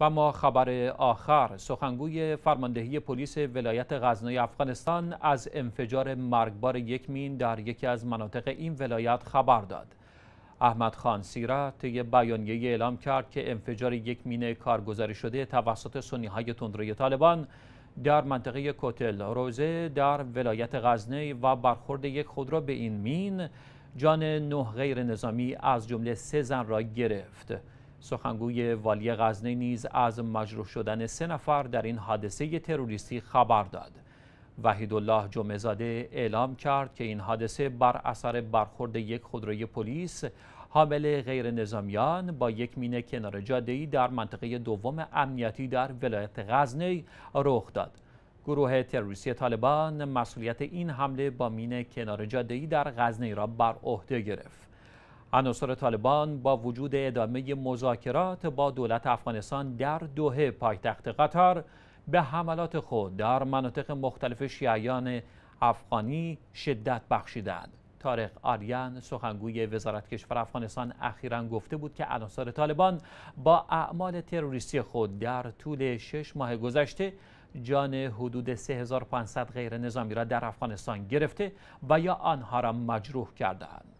و ما خبر آخر سخنگوی فرماندهی پلیس ولایت غزنی افغانستان از انفجار مرگبار یک مین در یکی از مناطق این ولایت خبر داد احمد خان سیره طی بیانیه اعلام کرد که انفجار یک مین کارگزاری شده توسط سنی های تندروی طالبان در منطقه کوتل روزه در ولایت غزنه و برخورد یک خودرو به این مین جان نه غیر نظامی از جمله سه زن را گرفت سخنگوی والی غزنه نیز از مجروح شدن سه نفر در این حادثه تروریستی خبر داد وحیدالله جمعزاده اعلام کرد که این حادثه بر اثر برخورد یک خودروی پلیس حامل غیر نظامیان با یک مینه کنار جاده‌ای در منطقه دوم امنیتی در ولایت غزنه رخ داد. گروه تروریستی طالبان مسئولیت این حمله با مینه کنار جاده‌ای در غزنه را بر عهده گرفت. عناصر طالبان با وجود ادامه مذاکرات با دولت افغانستان در دوحه پایتخت قطر به حملات خود در مناطق مختلف شیعیان افغانی شدت بخشیدند تارق آریان سخنگوی وزارت کشور افغانستان اخیرا گفته بود که عناصر طالبان با اعمال تروریستی خود در طول شش ماه گذشته جان حدود 3500 غیر نظامی را در افغانستان گرفته و یا آنها را مجروح کردهاند.